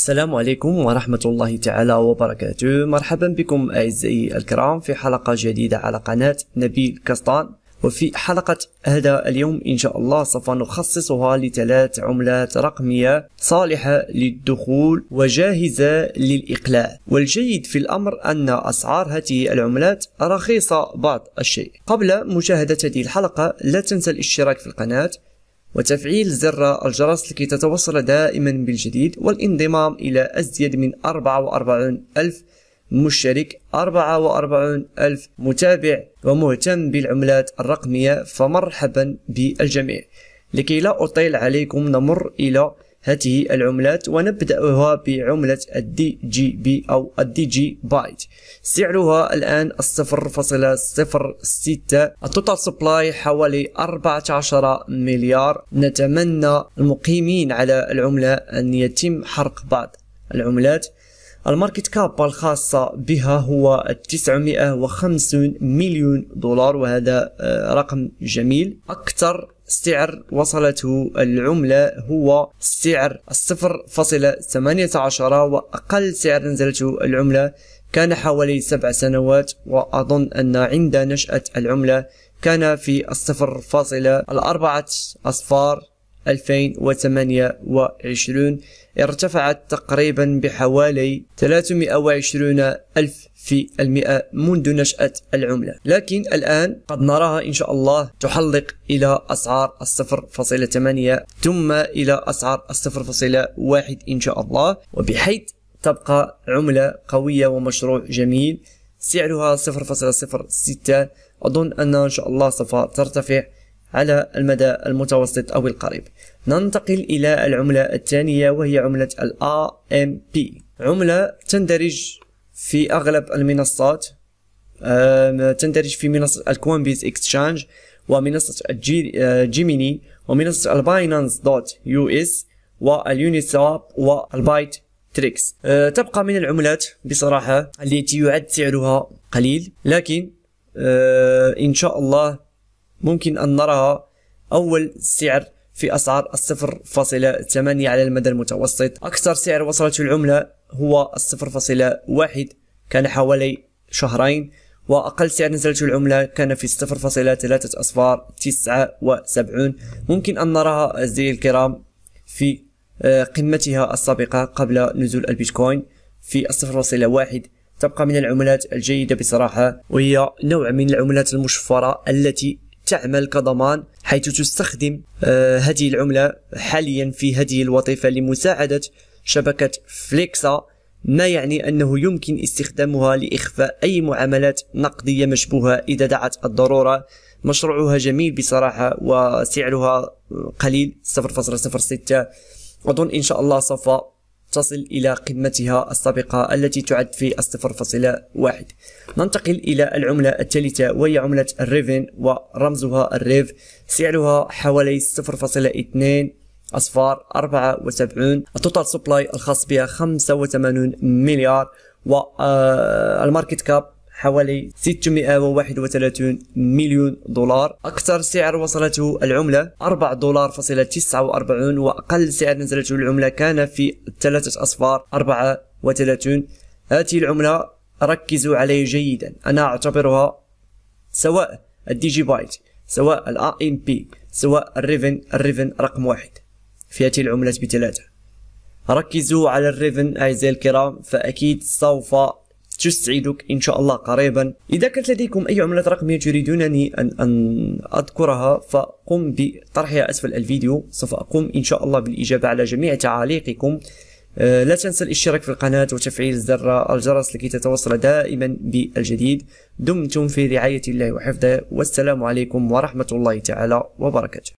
السلام عليكم ورحمة الله تعالى وبركاته مرحبا بكم أعزائي الكرام في حلقة جديدة على قناة نبيل كستان وفي حلقة هذا اليوم إن شاء الله سوف نخصصها لثلاث عملات رقمية صالحة للدخول وجاهزة للإقلاع والجيد في الأمر أن أسعار هذه العملات رخيصة بعض الشيء قبل مشاهدة هذه الحلقة لا تنسى الاشتراك في القناة وتفعيل زر الجرس لكي تتوصل دائما بالجديد والانضمام إلى أزيد من 44 ألف مشترك 44 ألف متابع ومهتم بالعملات الرقمية فمرحبا بالجميع لكي لا أطيل عليكم نمر إلى هذه العملات ونبدأها بعملة الدي جي بي أو الدي جي بايت سعرها الآن الصفر فاصلة صفر ستة التوتال سبلاي حوالي 14 مليار نتمنى المقيمين على العملة أن يتم حرق بعض العملات الماركت كاب الخاصة بها هو 950 مليون دولار وهذا آه، رقم جميل أكثر سعر وصلته العملة هو سعر الصفر فاصلة ثمانية عشر وأقل سعر نزلته العملة كان حوالي سبع سنوات وأظن أن عند نشأة العملة كان في الصفر فاصلة الأربعة أصفار 2028 ارتفعت تقريبا بحوالي 320 ألف في المئة منذ نشأة العملة لكن الآن قد نراها إن شاء الله تحلق إلى أسعار 0.8 ثم إلى أسعار 0.1 إن شاء الله وبحيث تبقى عملة قوية ومشروع جميل سعرها 0.06 أظن أنها إن شاء الله سوف ترتفع على المدى المتوسط أو القريب ننتقل إلى العملة الثانية وهي عملة الـ AMP عملة تندرج في أغلب المنصات تندرج في منصة الكوين بيز اكستشانج ومنصة آه، جيميني ومنصة الباينانس دوت يو اس واليونيسواب والبايت تريكس أه تبقى من العملات بصراحة التي يعد سعرها قليل لكن أه إن شاء الله ممكن أن نراها أول سعر في أسعار الصفر فاصلة ثمانية على المدى المتوسط أكثر سعر وصلت العملة هو الصفر فاصلة واحد كان حوالي شهرين وأقل سعر نزلت العملة كان في 0.3 فاصلة ثلاثة أصفار تسعة وسبعون ممكن أن نراها أعزائي الكرام في آه، قمتها السابقة قبل نزول البيتكوين في الصفر فاصلة واحد تبقى من العملات الجيدة بصراحة وهي نوع من العملات المشفرة التي تعمل كضمان حيث تستخدم آه، هذه العملة حاليا في هذه الوظيفة لمساعدة شبكة فليكسا ما يعني أنه يمكن استخدامها لإخفاء أي معاملات نقدية مشبوهة إذا دعت الضرورة مشروعها جميل بصراحة وسعرها قليل 0.06 أظن إن شاء الله سوف تصل إلى قمتها السابقة التي تعد في 0.1 ننتقل إلى العملة الثالثة وهي عملة الريفن ورمزها الريف سعرها حوالي 0.2 أصفار 74 التوتال سبلاي الخاص بها 85 مليار والماركت آه، كاب حوالي 631 مليون دولار أكثر سعر وصلته العملة 4 دولار فاصلة 49 وأقل سعر نزلته العملة كان في 3 أصفار 34 هذه العملة ركزوا عليه جيدا أنا أعتبرها سواء الديجي بايت سواء الاي ام بي سواء الريفن الريفن رقم واحد في هذه العملات بثلاثة ركزوا على الريفن أعزائي الكرام فأكيد سوف تستعيدك إن شاء الله قريبا إذا كانت لديكم أي عملات رقمية تريدونني أن, أن أذكرها فقم بطرحها أسفل الفيديو سوف أقوم إن شاء الله بالإجابة على جميع تعاليقكم آه، لا تنسى الاشتراك في القناة وتفعيل زر الجرس لكي تتوصل دائما بالجديد دمتم في رعاية الله وحفظه والسلام عليكم ورحمة الله تعالى وبركاته